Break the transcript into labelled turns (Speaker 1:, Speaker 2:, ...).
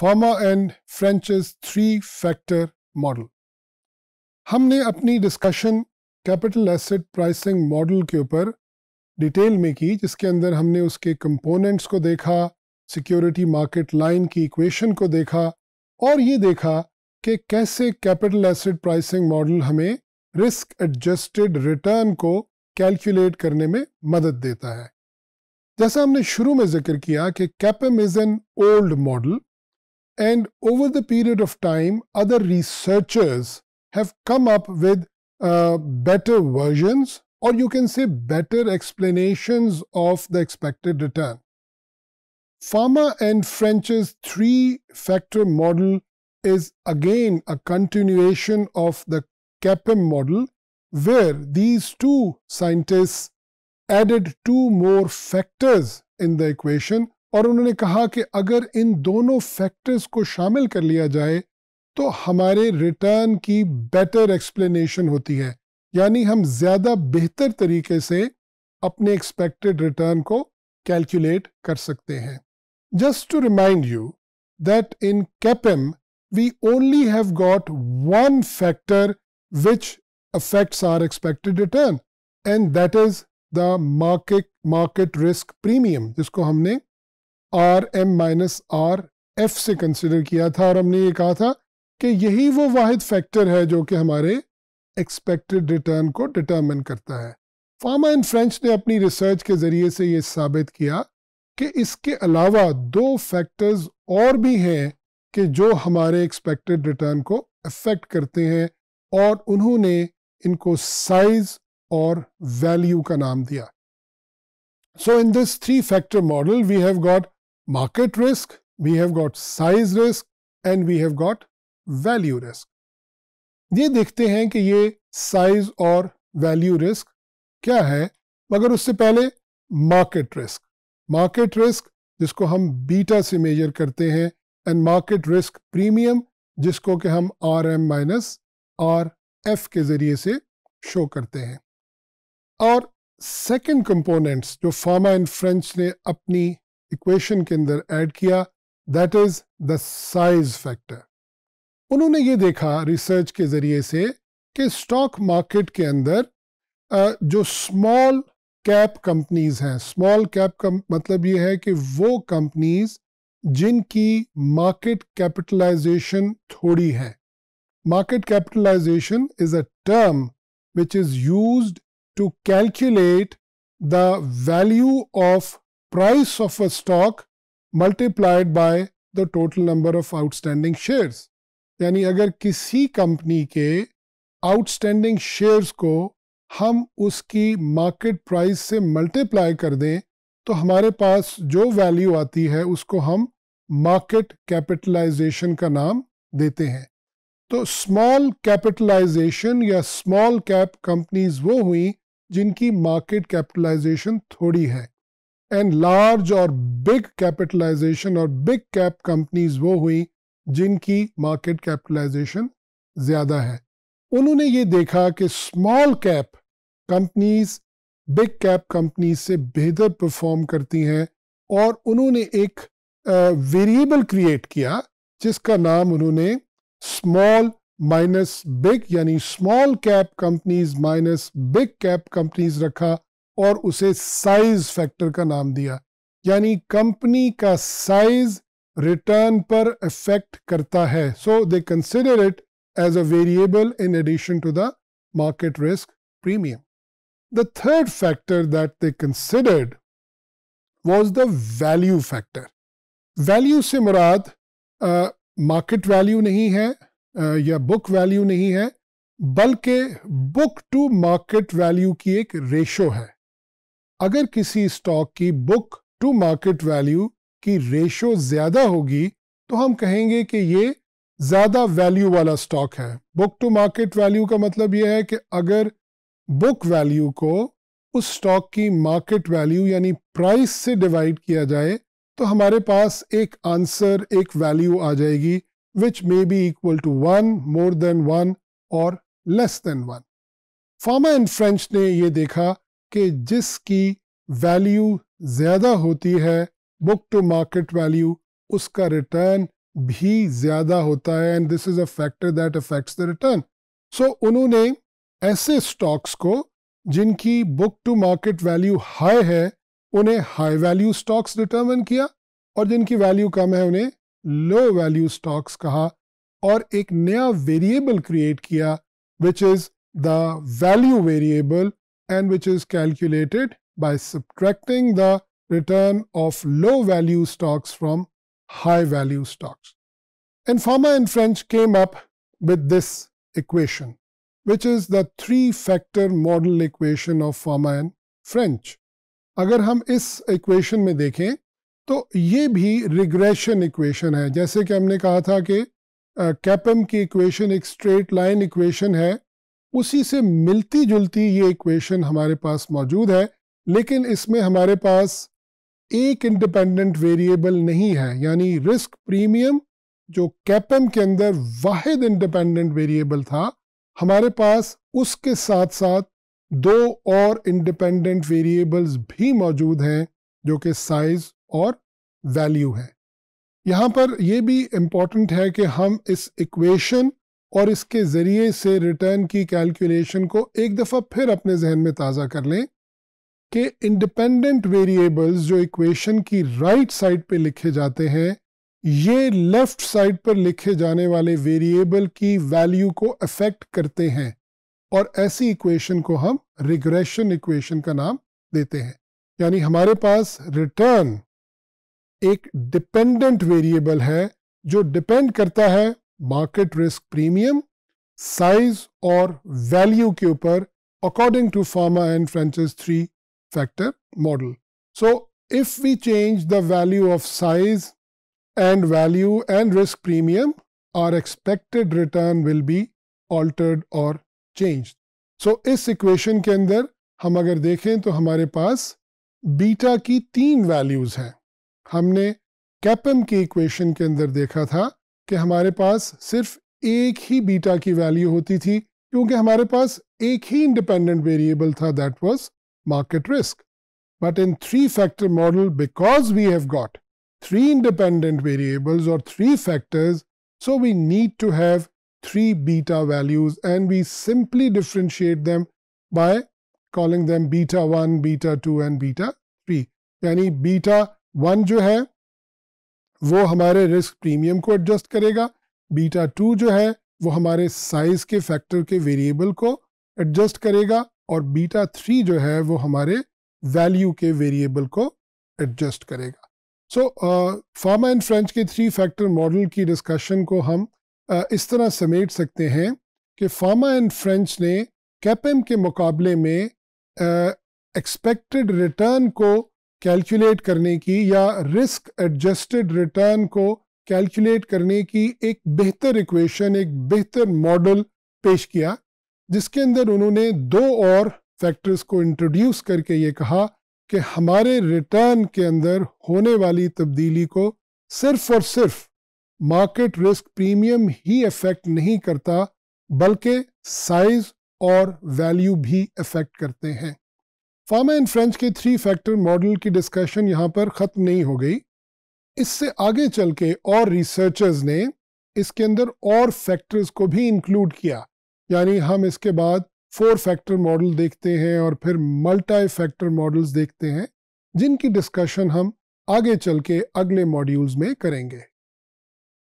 Speaker 1: फॉर्मा and French's three factor model हमने अपनी discussion capital asset pricing model के ऊपर डिटेल में की जिसके अंदर हमने उसके कंपोनेंट्स को देखा सिक्योरिटी मार्केट लाइन की इक्वेशन को देखा और ये देखा कि कैसे कैपिटल एसेट प्राइसिंग मॉडल हमें रिस्क एडजस्टेड रिटर्न को कैलकुलेट करने में मदद देता है जैसा हमने शुरू में जिक्र किया कि CAPM is an old model And over the period of time, other researchers have come up with uh, better versions or you can say better explanations of the expected return. Pharma and French's three-factor model is again a continuation of the CAPM model where these two scientists added two more factors in the equation और उन्होंने कहा कि अगर इन दोनों factors को शामिल कर लिया जाए तो हमारे रिटर्न की बेटर एक्सप्लेनेशन होती है यानी हम ज़्यादा बेहतर तरीके से अपने एक्सपेक्टेड रिटर्न को कैलकुलेट कर सकते हैं just to remind you that in CAPM we only have got one factor which affects our expected return and that is the market market risk premium जिसको हमने R M minus R F से consider किया था और हमने ये कहा था कि यही वो वाद फैक्टर है जो कि हमारे एक्सपेक्टेड रिटर्न को डिटर्मिन करता है फार्मा एंड फ्रेंच ने अपनी रिसर्च के ज़रिए से ये साबित किया कि इसके अलावा दो फैक्टर्स और भी हैं कि जो हमारे एक्सपेक्टेड रिटर्न को अफेक्ट करते हैं और उन्होंने इनको साइज और वैल्यू का नाम दिया so in this three factor model we have got market risk, we have got size risk and we have got value risk. ये देखते हैं कि ये साइज और वैल्यू रिस्क क्या है मगर उससे पहले मार्केट रिस्क मार्केट रिस्क जिसको हम बीटा से मेजर करते हैं एंड मार्केट रिस्क प्रीमियम जिसको कि हम R M minus R F के ज़रिए से शो करते हैं और सेकेंड कंपोनेंट्स जो फार्मा एंड फ्रेंच ने अपनी इक्वेशन के अंदर ऐड किया that is the size factor उन्होंने ये देखा रिसर्च के ज़रिए से कि स्टॉक मार्केट के अंदर जो स्मॉल कैप कंपनीज हैं स्मॉल कैप का मतलब ये है कि वो कंपनीज जिनकी मार्केट कैपिटलाइजेशन थोड़ी है market capitalization is a term which is use to calculate the value of price of a stock multiplied by the total number of outstanding shares यानी अगर किसी कंपनी के आउटस्टैंडिंग शेयर्स को हम उसकी मार्केट प्राइस से मल्टीप्लाई कर दें तो हमारे पास जो वैल्यू आती है उसको हम मार्केट कैपिटलाइजेशन का नाम देते हैं तो स्मॉल कैपिटलाइजेशन या स्मॉल कैप कंपनीज वो हुई जिनकी मार्केट कैपिटलाइजेशन थोड़ी है एंड लार्ज और बिग कैपिटलाइजेशन और बिग कैप कंपनीज वो हुई जिनकी मार्केट कैपिटलाइजेशन ज़्यादा है उन्होंने ये देखा कि small cap companies big cap companies से बेहतर परफॉर्म करती हैं और उन्होंने एक वेरिएबल uh, क्रिएट किया जिसका नाम उन्होंने स्मॉल माइनस बिग यानी small cap companies minus big cap companies रखा और उसे साइज फैक्टर का नाम दिया यानी कंपनी का साइज रिटर्न पर इफेक्ट करता है so they consider it as a variable in addition to the market risk premium the third factor that they considered was the value factor value से मुराद मार्केट uh, वैल्यू नहीं है uh, या book value नहीं है बल्कि book to market value की एक रेशो है अगर किसी स्टॉक की बुक टू मार्केट वैल्यू की रेशो ज्यादा होगी तो हम कहेंगे कि ये ज्यादा वैल्यू वाला स्टॉक है बुक टू मार्केट वैल्यू का मतलब यह है कि अगर बुक वैल्यू को उस स्टॉक की मार्केट वैल्यू यानी प्राइस से डिवाइड किया जाए तो हमारे पास एक आंसर एक वैल्यू आ जाएगी which may be equal to one more than one और less than one Fama and French ने यह देखा कि जिसकी वैल्यू ज़्यादा होती है बुक टू मार्केट वैल्यू उसका रिटर्न भी ज़्यादा होता है and this is a factor that affects the return so उन्होंने ऐसे स्टॉक्स को जिनकी book to market value high है उन्हें हाई वैल्यू स्टॉक्स डिटर्मिन किया और जिनकी वैल्यू कम है उन्हें लो वैल्यू स्टॉक्स कहा और एक नया वेरिएबल क्रिएट किया which is the value variable and which is calculated by subtracting the return of low value stocks from high value stocks. And Farmer and French came up with this equation, which is the three factor model equation of Farmer and French. अगर हम इस equation में देखें तो ये भी regression equation है जैसे कि हमने कहा था कि कैपम uh, की इक्वेशन एक स्ट्रेट लाइन इक्वेशन है उसी से मिलती जुलती ये इक्वेशन हमारे पास मौजूद है लेकिन इसमें हमारे पास एक इंडिपेंडेंट वेरिएबल नहीं है यानी रिस्क प्रीमियम जो कैपम के अंदर वाहिद इंडिपेंडेंट वेरिएबल था हमारे पास उसके साथ साथ दो और इंडिपेंडेंट वेरिएबल्स भी मौजूद हैं जो कि साइज और वैल्यू है यहाँ पर यह भी इम्पॉर्टेंट है कि हम इस इक्वेशन और इसके ज़रिए से रिटर्न की कैलकुलेशन को एक दफ़ा फिर अपने जहन में ताज़ा कर लें कि इंडिपेंडेंट वेरिएबल्स जो इक्वेशन की राइट साइड पे लिखे जाते हैं ये लेफ्ट साइड पर लिखे जाने वाले वेरिएबल की वैल्यू को अफेक्ट करते हैं और ऐसी इक्वेशन को हम रिग्रेशन इक्वेशन का नाम देते हैं यानी हमारे पास रिटर्न एक डिपेंडेंट वेरिएबल है जो डिपेंड करता है मार्केट रिस्क प्रीमियम साइज और वैल्यू के ऊपर according to Fama and French's three factor model so if we change the value of size and value and risk premium our expected return will be altered और change so इस equation के अंदर हम अगर देखें तो हमारे पास बीटा की तीन वैल्यूज हैं हमने कैपम की इक्वेशन के अंदर देखा था कि हमारे पास सिर्फ एक ही बीटा की वैल्यू होती थी क्योंकि हमारे पास एक ही इंडिपेंडेंट वेरिएबल था that was market risk but in three factor model because we have got three independent variables और three factors so we need to have three beta values and we simply differentiate them by calling them beta one beta two and beta three यानी beta one जो है वो हमारे risk premium को adjust करेगा beta two जो है वो हमारे साइज के फैक्टर के वेरिएबल को एडजस्ट करेगा और बीटा थ्री जो है वो हमारे वैल्यू के वेरिएबल को एडजस्ट करेगा सो फार्मा एंड फ्रेंच के थ्री फैक्टर मॉडल की डिस्कशन को हम uh, इस तरह समेट सकते हैं कि फार्मा एंड फ्रेंच ने कैपम के मुकाबले में एक्सपेक्टेड uh, रिटर्न को कैलकुलेट करने की या रिस्क एडजस्टेड रिटर्न को कैलकुलेट करने की एक बेहतर इक्वेशन एक बेहतर मॉडल पेश किया जिसके अंदर उन्होंने दो और फैक्टर्स को इंट्रोड्यूस करके ये कहा कि हमारे रिटर्न के अंदर होने वाली तब्दीली को सिर्फ और सिर्फ मार्केट रिस्क प्रीमियम ही अफेक्ट नहीं करता बल्कि साइज और वैल्यू भी अफेक्ट करते हैं फार्मा एंड फ्रेंच के थ्री फैक्टर मॉडल की डिस्कशन यहाँ पर ख़त्म नहीं हो गई इससे आगे चल के और रिसर्चर्स ने इसके अंदर और फैक्टर्स को भी इंक्लूड किया यानी हम इसके बाद फोर फैक्टर मॉडल देखते हैं और फिर मल्टाई फैक्टर मॉडल्स देखते हैं जिनकी डिस्कशन हम आगे चल के अगले मॉड्यूल्स में करेंगे